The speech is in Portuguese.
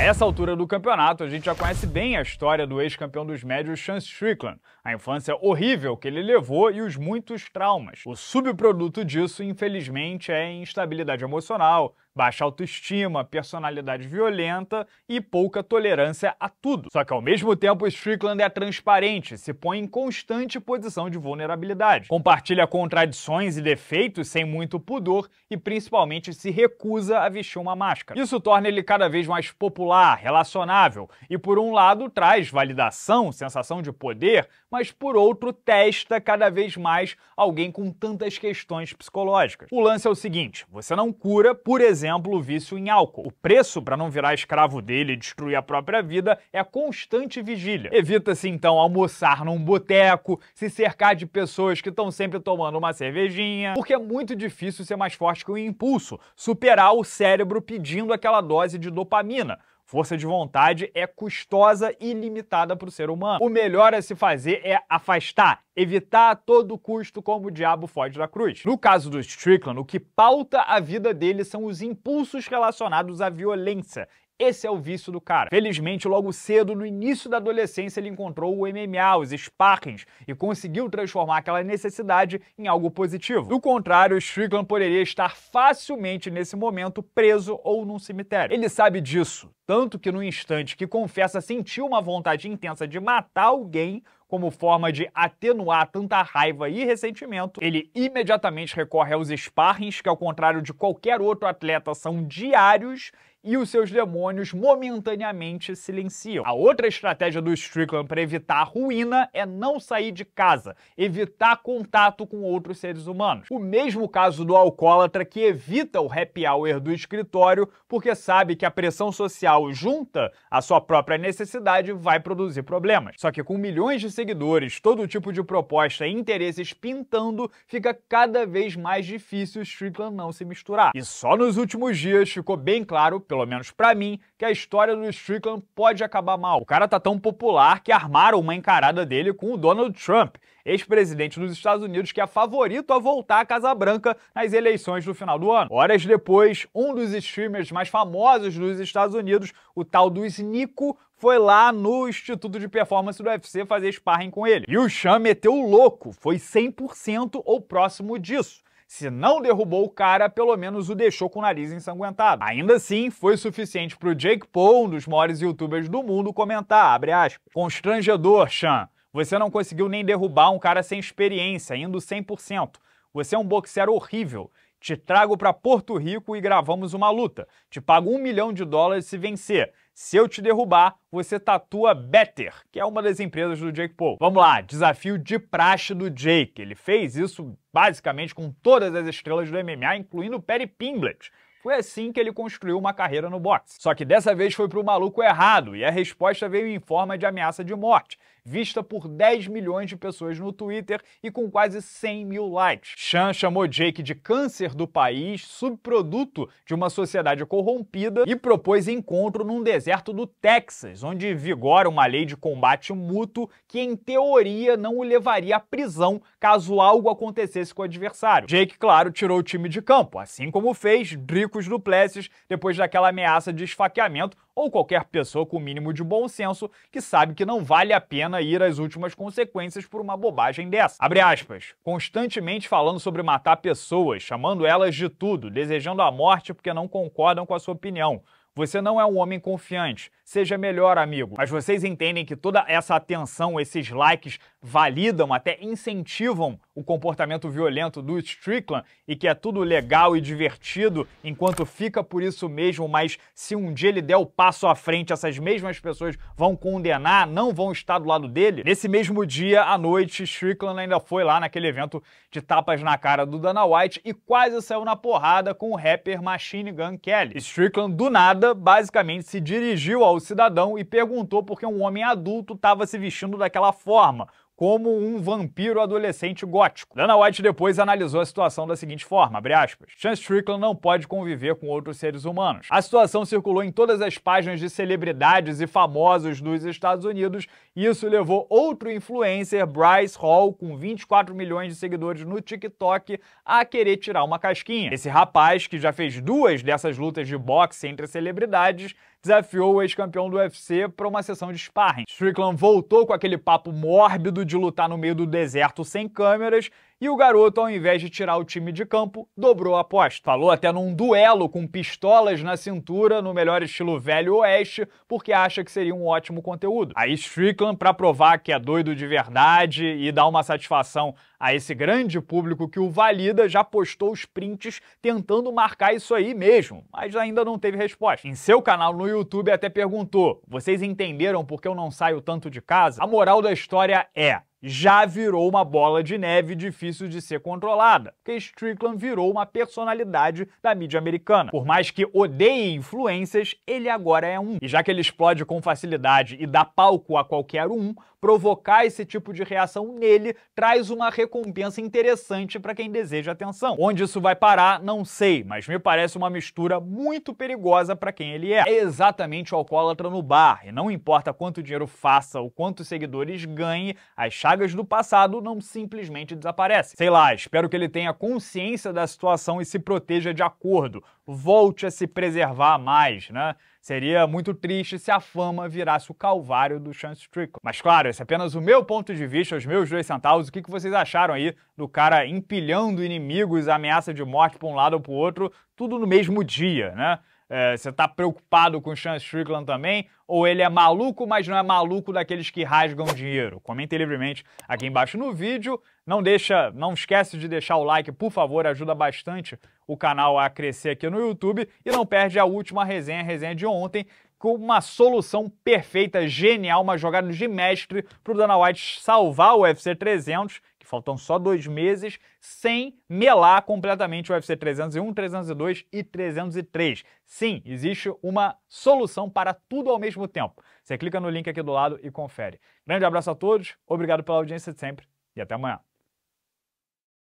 A essa altura do campeonato, a gente já conhece bem a história do ex-campeão dos médios Sean Strickland, a infância horrível que ele levou e os muitos traumas. O subproduto disso, infelizmente, é instabilidade emocional, baixa autoestima, personalidade violenta e pouca tolerância a tudo. Só que ao mesmo tempo, Strickland é transparente, se põe em constante posição de vulnerabilidade, compartilha contradições e defeitos sem muito pudor e principalmente se recusa a vestir uma máscara. Isso torna ele cada vez mais popular, relacionável e por um lado traz validação, sensação de poder, mas por outro testa cada vez mais alguém com tantas questões psicológicas. O lance é o seguinte: você não cura, por exemplo, exemplo, o vício em álcool. O preço para não virar escravo dele e destruir a própria vida é a constante vigília. Evita-se então almoçar num boteco, se cercar de pessoas que estão sempre tomando uma cervejinha, porque é muito difícil ser mais forte que o impulso, superar o cérebro pedindo aquela dose de dopamina. Força de vontade é custosa e limitada para o ser humano. O melhor a se fazer é afastar, evitar a todo custo como o diabo foge da cruz. No caso do Strickland, o que pauta a vida dele são os impulsos relacionados à violência esse é o vício do cara. Felizmente, logo cedo, no início da adolescência, ele encontrou o MMA, os sparrings, e conseguiu transformar aquela necessidade em algo positivo. Do contrário, Strickland poderia estar facilmente nesse momento preso ou num cemitério. Ele sabe disso, tanto que no instante que confessa sentir uma vontade intensa de matar alguém, como forma de atenuar tanta raiva e ressentimento, ele imediatamente recorre aos sparrings, que ao contrário de qualquer outro atleta são diários e os seus demônios momentaneamente silenciam. A outra estratégia do Strickland para evitar a ruína é não sair de casa, evitar contato com outros seres humanos. O mesmo caso do alcoólatra que evita o happy hour do escritório porque sabe que a pressão social junta à sua própria necessidade vai produzir problemas. Só que com milhões de seguidores, todo tipo de proposta e interesses pintando, fica cada vez mais difícil o Strickland não se misturar. E só nos últimos dias ficou bem claro pelo menos para mim, que a história do Strickland pode acabar mal. O cara tá tão popular que armaram uma encarada dele com o Donald Trump, ex-presidente dos Estados Unidos que é favorito a voltar à Casa Branca nas eleições do final do ano. Horas depois, um dos streamers mais famosos dos Estados Unidos, o tal do Snico, foi lá no Instituto de Performance do UFC fazer sparring com ele. E o Chan meteu o louco, foi 100% ou próximo disso. Se não derrubou o cara, pelo menos o deixou com o nariz ensanguentado. Ainda assim, foi suficiente para o Jake Paul, um dos maiores youtubers do mundo, comentar, abre aspas, constrangedor, Chan. Você não conseguiu nem derrubar um cara sem experiência, indo 100%. Você é um boxeiro horrível. Te trago para Porto Rico e gravamos uma luta. Te pago um milhão de dólares se vencer. Se eu te derrubar, você tatua Better, que é uma das empresas do Jake Paul. Vamos lá, desafio de praxe do Jake. Ele fez isso basicamente com todas as estrelas do MMA, incluindo o Perry Pimblett. Foi assim que ele construiu uma carreira no boxe. Só que dessa vez foi pro maluco errado e a resposta veio em forma de ameaça de morte vista por 10 milhões de pessoas no Twitter e com quase 100 mil likes. Chan chamou Jake de câncer do país, subproduto de uma sociedade corrompida, e propôs encontro num deserto do Texas, onde vigora uma lei de combate mútuo que, em teoria, não o levaria à prisão caso algo acontecesse com o adversário. Jake, claro, tirou o time de campo, assim como fez Dricos Duplessis depois daquela ameaça de esfaqueamento ou qualquer pessoa com o mínimo de bom senso que sabe que não vale a pena ir às últimas consequências por uma bobagem dessa. Abre aspas. Constantemente falando sobre matar pessoas, chamando elas de tudo, desejando a morte porque não concordam com a sua opinião você não é um homem confiante, seja melhor amigo. Mas vocês entendem que toda essa atenção, esses likes, validam, até incentivam o comportamento violento do Strickland e que é tudo legal e divertido enquanto fica por isso mesmo, mas se um dia ele der o passo à frente, essas mesmas pessoas vão condenar, não vão estar do lado dele? Nesse mesmo dia, à noite, Strickland ainda foi lá naquele evento de tapas na cara do Dana White e quase saiu na porrada com o rapper Machine Gun Kelly. Strickland, do nada, basicamente se dirigiu ao cidadão e perguntou por que um homem adulto estava se vestindo daquela forma como um vampiro adolescente gótico. Dana White depois analisou a situação da seguinte forma, abre aspas, Sean Strickland não pode conviver com outros seres humanos. A situação circulou em todas as páginas de celebridades e famosos dos Estados Unidos e isso levou outro influencer, Bryce Hall, com 24 milhões de seguidores no TikTok, a querer tirar uma casquinha. Esse rapaz, que já fez duas dessas lutas de boxe entre celebridades, desafiou o ex-campeão do UFC para uma sessão de sparring. Strickland voltou com aquele papo mórbido de lutar no meio do deserto sem câmeras e o garoto, ao invés de tirar o time de campo, dobrou a aposta. Falou até num duelo com pistolas na cintura, no melhor estilo Velho Oeste, porque acha que seria um ótimo conteúdo. Aí Strickland, para provar que é doido de verdade e dar uma satisfação a esse grande público que o valida, já postou os prints tentando marcar isso aí mesmo, mas ainda não teve resposta. Em seu canal no YouTube até perguntou: "Vocês entenderam por que eu não saio tanto de casa?" A moral da história é: já virou uma bola de neve difícil de ser controlada, porque Strickland virou uma personalidade da mídia americana. Por mais que odeie influências, ele agora é um. E já que ele explode com facilidade e dá palco a qualquer um, provocar esse tipo de reação nele traz uma recompensa interessante para quem deseja atenção. Onde isso vai parar, não sei, mas me parece uma mistura muito perigosa para quem ele é. É exatamente o alcoólatra no bar, e não importa quanto dinheiro faça ou quantos seguidores ganhe, as sagas do passado não simplesmente desaparecem. Sei lá, espero que ele tenha consciência da situação e se proteja de acordo, volte a se preservar mais, né? Seria muito triste se a fama virasse o calvário do Chance Strickland. Mas claro, esse é apenas o meu ponto de vista, os meus dois centavos. O que vocês acharam aí do cara empilhando inimigos, ameaça de morte para um lado ou para o outro, tudo no mesmo dia, né? É, você tá preocupado com o Sean Strickland também? Ou ele é maluco, mas não é maluco daqueles que rasgam dinheiro? Comente livremente aqui embaixo no vídeo. Não deixa, não esquece de deixar o like, por favor, ajuda bastante o canal a crescer aqui no YouTube. E não perde a última resenha, a resenha de ontem, com uma solução perfeita, genial, uma jogada de mestre para o Dana White salvar o UFC 300 Faltam só dois meses sem melar completamente o UFC 301, 302 e 303. Sim, existe uma solução para tudo ao mesmo tempo. Você clica no link aqui do lado e confere. Grande abraço a todos, obrigado pela audiência de sempre e até amanhã.